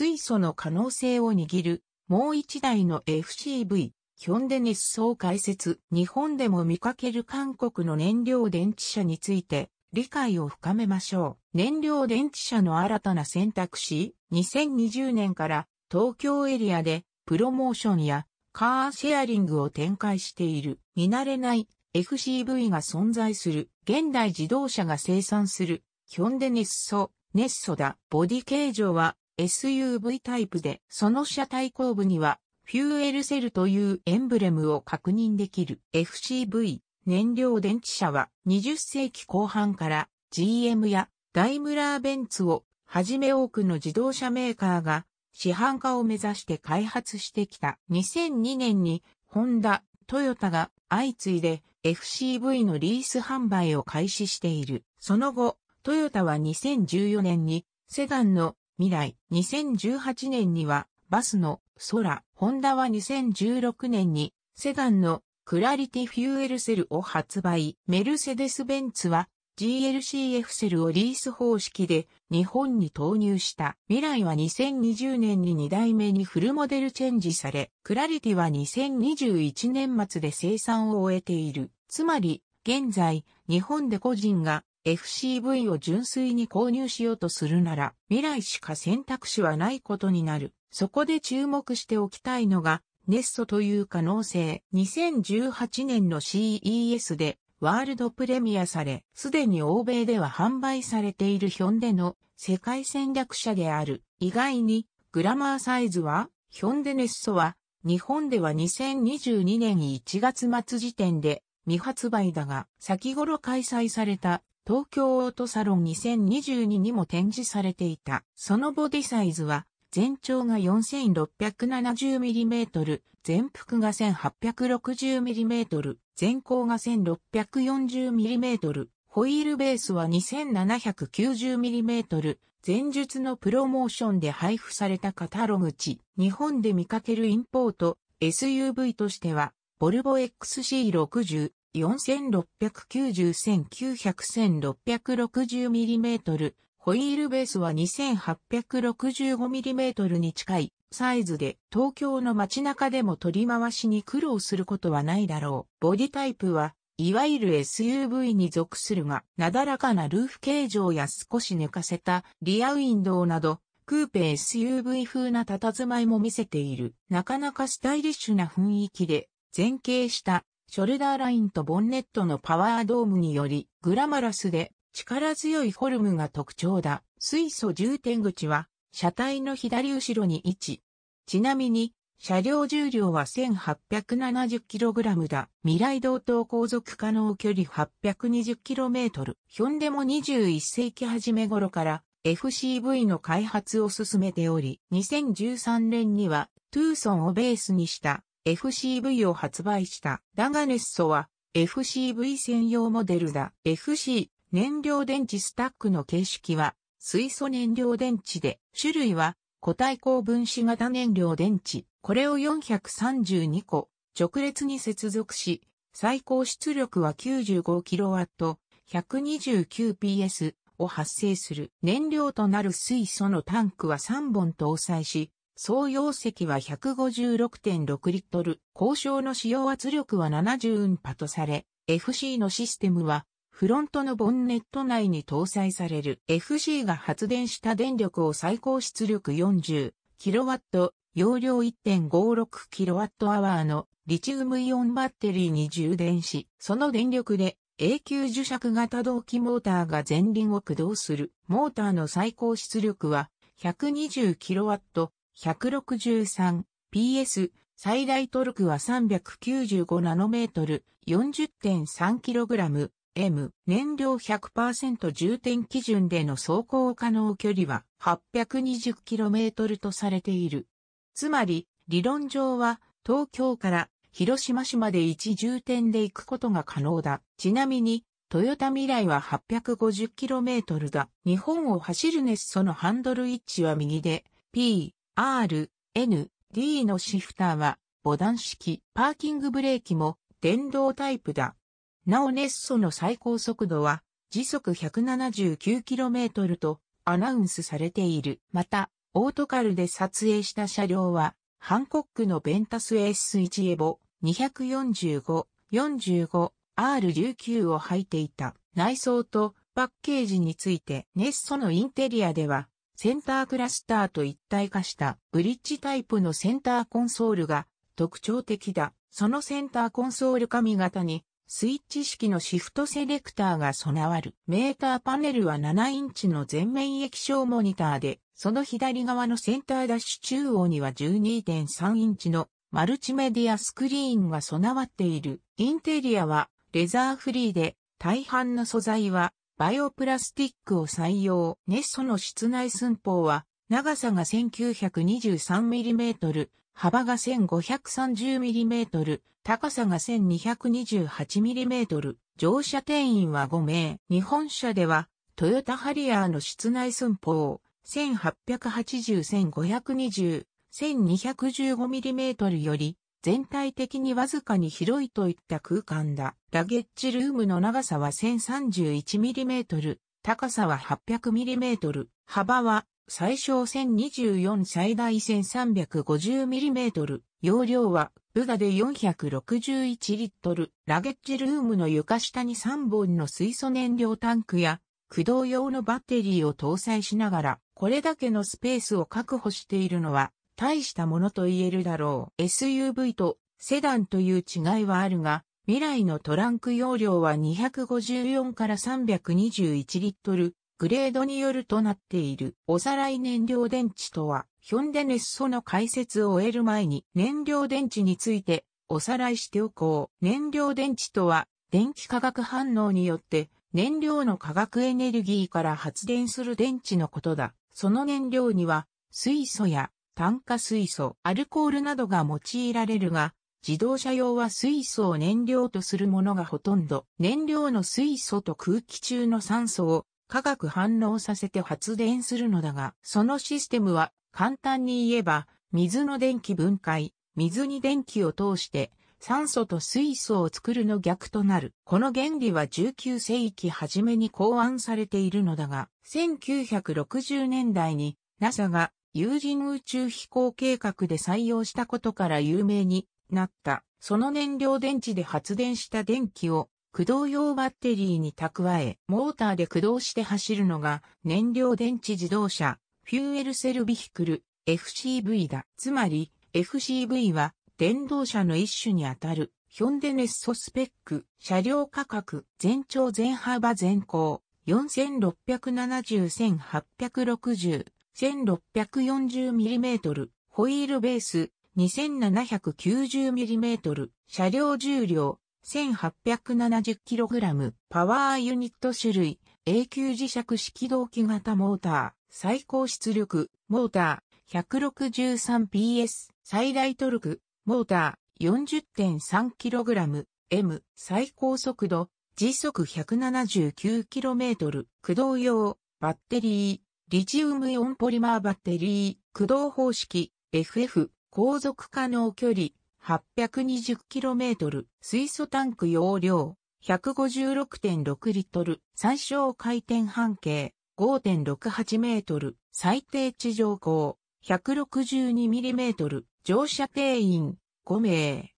水素の可能性を握る、もう一台の FCV、ヒョンデネス総解説、日本でも見かける韓国の燃料電池車について、理解を深めましょう。燃料電池車の新たな選択肢、2020年から東京エリアでプロモーションやカーシェアリングを展開している。見慣れない FCV が存在する。現代自動車が生産する。ヒョンデネスソ、ネッソだ。ボディ形状は SUV タイプで、その車体後部には、フューエルセルというエンブレムを確認できる FCV 燃料電池車は20世紀後半から GM やダイムラーベンツをはじめ多くの自動車メーカーが市販化を目指して開発してきた。2002年にホンダ、トヨタが相次いで FCV のリース販売を開始している。その後、トヨタは2014年にセダンの未来、2018年には、バスのソラ、ホンダは2016年に、セダンのクラリティフューエルセルを発売。メルセデス・ベンツは GLCF セルをリース方式で日本に投入した。未来は2020年に2代目にフルモデルチェンジされ、クラリティは2021年末で生産を終えている。つまり、現在、日本で個人が FCV を純粋に購入しようとするなら、未来しか選択肢はないことになる。そこで注目しておきたいのが、ネッソという可能性。2018年の CES でワールドプレミアされ、すでに欧米では販売されているヒョンデの世界戦略者である。意外に、グラマーサイズは、ヒョンデネッソは、日本では2022年1月末時点で未発売だが、先頃開催された東京オートサロン2022にも展示されていた。そのボディサイズは、全長が 4670mm、全幅が 1860mm、全高が 1640mm、ホイールベースは 2790mm、前述のプロモーションで配布されたカタログ値、日本で見かけるインポート、SUV としては、ボルボ XC60、4690-1900-1660mm、ホイールベースは 2865mm に近いサイズで東京の街中でも取り回しに苦労することはないだろう。ボディタイプは、いわゆる SUV に属するが、なだらかなルーフ形状や少し抜かせたリアウィンドウなど、クーペ SUV 風な佇まいも見せている。なかなかスタイリッシュな雰囲気で、前傾したショルダーラインとボンネットのパワードームにより、グラマラスで力強いフォルムが特徴だ。水素充填口は、車体の左後ろに位置。ちなみに、車両重量は 1870kg だ。未来同等航続可能距離 820km。ヒョンデも21世紀初め頃から FCV の開発を進めており、2013年にはトゥーソンをベースにした FCV を発売した。だがネッソは FCV 専用モデルだ。FC 燃料電池スタックの形式は水素燃料電池で、種類は固体高分子型燃料電池。これを432個直列に接続し、最高出力は 95kW、129PS を発生する。燃料となる水素のタンクは3本搭載し、総容積は156.6リットル、交渉の使用圧力は70ウンパとされ、FC のシステムは、フロントのボンネット内に搭載される FC が発電した電力を最高出力 40kW、容量 1.56kWh のリチウムイオンバッテリーに充電し、その電力で永久磁石型動機モーターが前輪を駆動する。モーターの最高出力は 120kW、163PS、最大トルクは3 9 5トル 40.3kg、M、燃料100%充填基準での走行可能距離は 820km とされている。つまり、理論上は、東京から広島市まで一重点で行くことが可能だ。ちなみに、トヨタ未来は 850km だ。日本を走るネスソのハンドル位置は右で、P、R、N、D のシフターは、ボダン式パーキングブレーキも電動タイプだ。なおネッソの最高速度は時速 179km とアナウンスされている。また、オートカルで撮影した車両は、ハンコックのベンタス S1 エボ245、45、R19 を履いていた。内装とパッケージについて、ネッソのインテリアでは、センタークラスターと一体化したブリッジタイプのセンターコンソールが特徴的だ。そのセンターコンソール髪型にスイッチ式のシフトセレクターが備わる。メーターパネルは7インチの全面液晶モニターで、その左側のセンターダッシュ中央には12.3インチのマルチメディアスクリーンが備わっている。インテリアはレザーフリーで、大半の素材はバイオプラスティックを採用。ネッソの室内寸法は、長さが 1923mm、幅が 1530mm、高さが 1228mm、乗車定員は5名。日本車では、トヨタハリアーの室内寸法、1880-1520、1215mm より、全体的にわずかに広いといった空間だ。ラゲッジルームの長さは 1031mm、高さは 800mm、幅は最小1024最大 1350mm、容量は部ガで461リットル、ラゲッジルームの床下に3本の水素燃料タンクや駆動用のバッテリーを搭載しながら、これだけのスペースを確保しているのは、大したものと言えるだろう。SUV とセダンという違いはあるが、未来のトランク容量は254から321リットル、グレードによるとなっている。おさらい燃料電池とは、ヒョンデネッソの解説を終える前に燃料電池についておさらいしておこう。燃料電池とは、電気化学反応によって、燃料の化学エネルギーから発電する電池のことだ。その燃料には、水素や炭化水素、アルコールなどが用いられるが、自動車用は水素を燃料とするものがほとんど、燃料の水素と空気中の酸素を化学反応させて発電するのだが、そのシステムは簡単に言えば、水の電気分解、水に電気を通して酸素と水素を作るの逆となる。この原理は19世紀初めに考案されているのだが、1960年代に NASA が有人宇宙飛行計画で採用したことから有名になった。その燃料電池で発電した電気を駆動用バッテリーに蓄え、モーターで駆動して走るのが燃料電池自動車、フューエルセルビヒクル、FCV だ。つまり、FCV は電動車の一種にあたる、ヒョンデネッソスペック、車両価格、全長全幅全高、4670-1860、1640mm、ホイールベース 2790mm、車両重量 1870kg、パワーユニット種類、永久磁石式動機型モーター、最高出力、モーター、163PS、最大トルク、モーター、40.3kg、M、最高速度、時速 179km、駆動用、バッテリー、リチウムイオンポリマーバッテリー、駆動方式、FF、航続可能距離、820km、水素タンク容量、156.6リットル、最小回転半径、5.68メートル、最低地上高、162ミリメートル、乗車定員、5名。